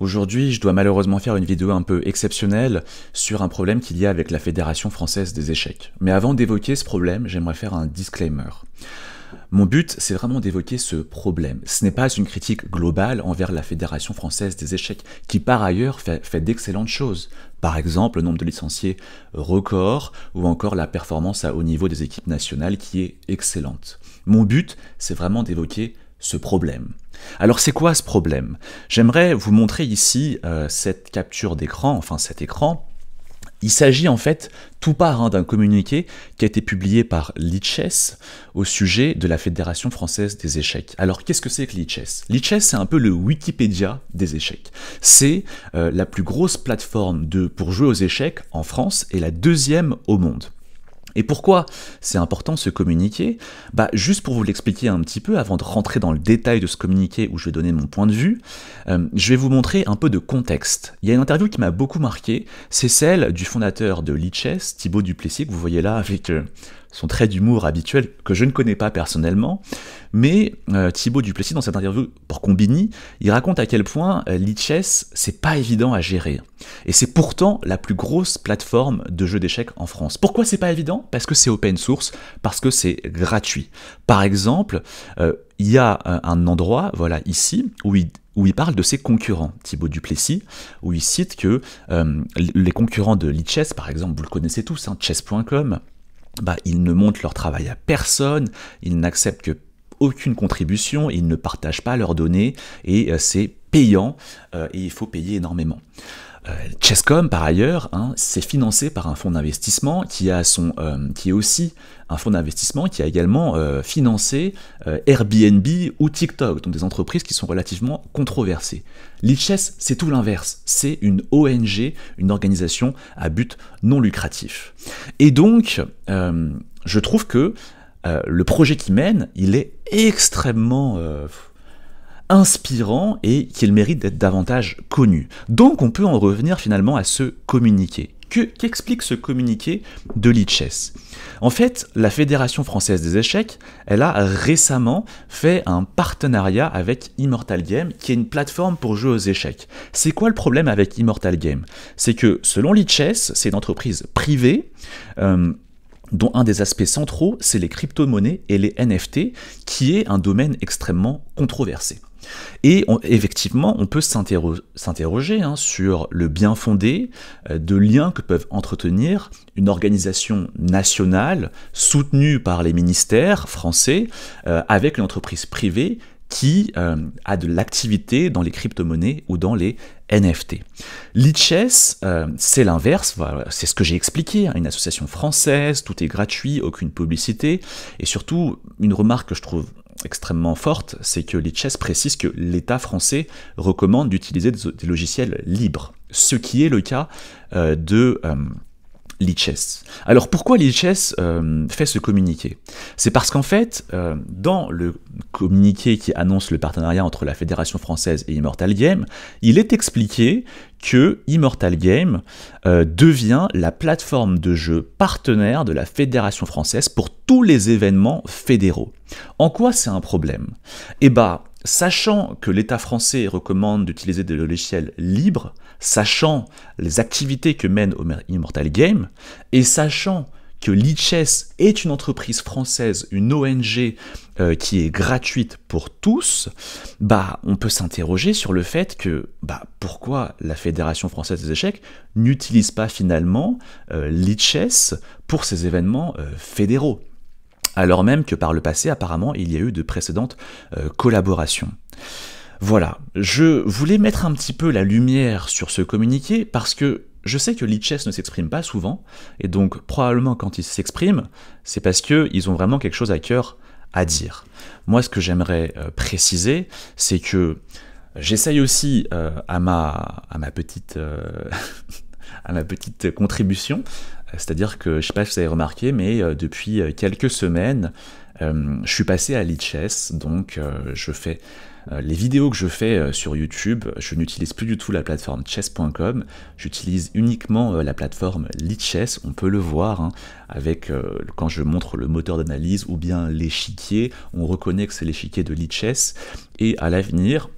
Aujourd'hui, je dois malheureusement faire une vidéo un peu exceptionnelle sur un problème qu'il y a avec la Fédération française des échecs. Mais avant d'évoquer ce problème, j'aimerais faire un disclaimer. Mon but, c'est vraiment d'évoquer ce problème. Ce n'est pas une critique globale envers la Fédération française des échecs, qui par ailleurs fait, d'excellentes choses. Par exemple, le nombre de licenciés record, ou encore la performance à haut niveau des équipes nationales qui est excellente. Mon but, c'est vraiment d'évoquer ce problème. Alors c'est quoi ce problème J'aimerais vous montrer ici euh, cette capture d'écran, enfin cet écran. Il s'agit en fait tout part hein, d'un communiqué qui a été publié par Lichess au sujet de la Fédération française des échecs. Alors qu'est-ce que c'est que Lichess L'ICHES c'est un peu le Wikipédia des échecs. C'est euh, la plus grosse plateforme de, pour jouer aux échecs en France et la deuxième au monde. Et pourquoi c'est important ce communiqué bah, Juste pour vous l'expliquer un petit peu, avant de rentrer dans le détail de ce communiqué où je vais donner mon point de vue, euh, je vais vous montrer un peu de contexte. Il y a une interview qui m'a beaucoup marqué, c'est celle du fondateur de Lichess, Thibaut Duplessis, que vous voyez là avec euh, son trait d'humour habituel que je ne connais pas personnellement, mais euh, Thibaut Duplessis, dans cette interview pour Combini, il raconte à quel point euh, c'est pas évident à gérer. Et c'est pourtant la plus grosse plateforme de jeux d'échecs en France. Pourquoi c'est pas évident Parce que c'est open source, parce que c'est gratuit. Par exemple, euh, il y a euh, un endroit, voilà, ici, où il, où il parle de ses concurrents, Thibaut Duplessis, où il cite que les concurrents de le par exemple, vous le connaissez tous, hein, chess.com, bah, ils ne montrent leur travail à personne, ils n'acceptent que aucune contribution, ils ne partagent pas leurs données et euh, c'est payant euh, et il faut payer énormément. Euh, Chesscom, par ailleurs, c'est hein, financé par un fonds d'investissement qui, a son, euh, qui est aussi un fonds d'investissement qui a également euh, financé Airbnb ou TikTok, donc des entreprises qui sont relativement controversées. Lichess, c'est tout l'inverse. C'est une ONG, une organisation à but non lucratif. Et donc, je trouve que le projet qui mène, il est extrêmement inspirant et qu'il mérite d'être davantage connu. Donc on peut en revenir finalement à ce communiqué. Qu'explique ce communiqué de lichess En fait, la Fédération française des échecs, elle a récemment fait un partenariat avec Immortal Game, qui est une plateforme pour jouer aux échecs. C'est quoi le problème avec Immortal Game C'est que selon lichess, c'est une entreprise privée. Euh, dont un des aspects centraux, c'est les crypto-monnaies et les NFT, qui est un domaine extrêmement controversé. Et effectivement, on peut s'interroger hein, sur le bien fondé euh, de liens que peuvent entretenir une organisation nationale soutenue par les ministères français euh, avec une entreprise privée qui euh, a de l'activité dans les crypto-monnaies ou dans les NFT. Lichess, euh, c'est l'inverse, c'est ce que j'ai expliqué, hein. une association française, tout est gratuit, aucune publicité, et surtout, une remarque que je trouve extrêmement forte, c'est que Lichess précise que l'État français recommande d'utiliser des, logiciels libres, ce qui est le cas euh, de... Lichess. Alors pourquoi Lichess euh, fait ce communiqué C'est parce qu'en fait, euh, dans le communiqué qui annonce le partenariat entre la Fédération française et Immortal Game, il est expliqué que Immortal Game euh, devient la plateforme de jeu partenaire de la Fédération française pour tous les événements fédéraux. En quoi c'est un problème Eh bien, bah, sachant que l'État français recommande d'utiliser des logiciels libres, sachant les activités que mène Immortal Game, et sachant que Lichess est une entreprise française, une ONG euh, qui est gratuite pour tous, bah on peut s'interroger sur le fait que bah pourquoi la Fédération française des échecs n'utilise pas finalement euh, e pour ses événements euh, fédéraux alors même que par le passé, apparemment, il y a eu de précédentes euh, collaborations. Voilà, je voulais mettre un petit peu la lumière sur ce communiqué parce que je sais que Lichess ne s'exprime pas souvent, et donc probablement quand ils s'expriment, c'est parce qu'ils ont vraiment quelque chose à cœur à dire. Moi, ce que j'aimerais euh, préciser, c'est que j'essaye aussi euh, à ma petite... à ma petite contribution c'est-à-dire que, je ne sais pas si vous avez remarqué, mais euh, depuis euh, quelques semaines, euh, je suis passé à Lichess. donc je fais les vidéos que je fais sur YouTube, je n'utilise plus du tout la plateforme chess.com, j'utilise uniquement la plateforme Lichess, on peut le voir, hein, avec quand je montre le moteur d'analyse ou bien l'échiquier, on reconnaît que c'est l'échiquier de Lichess, et à l'avenir,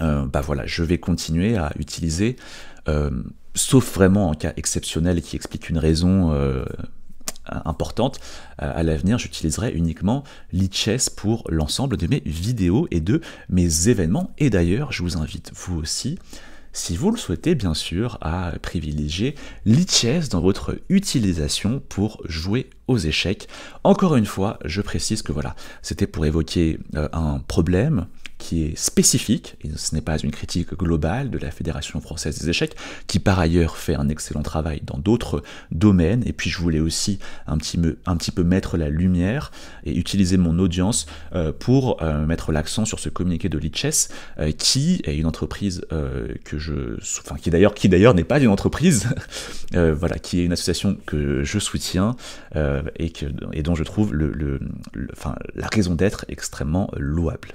bah voilà, je vais continuer à utiliser euh, sauf vraiment en cas exceptionnel qui explique une raison euh, importante, à l'avenir j'utiliserai uniquement lichess pour l'ensemble de mes vidéos et de mes événements. Et d'ailleurs, je vous invite vous aussi si vous le souhaitez bien sûr, à privilégier lichess dans votre utilisation pour jouer aux échecs. Encore une fois, je précise que voilà, c'était pour évoquer euh, un problème qui est spécifique, et ce n'est pas une critique globale de la Fédération française des échecs, qui par ailleurs fait un excellent travail dans d'autres domaines, et puis je voulais aussi un petit, peu mettre la lumière et utiliser mon audience euh, pour euh, mettre l'accent sur ce communiqué de Lichess, qui est une entreprise que je... enfin qui d'ailleurs qui d'ailleurs n'est pas une entreprise, voilà, qui est une association que je soutiens, euh, et, dont je trouve la raison d'être extrêmement louable.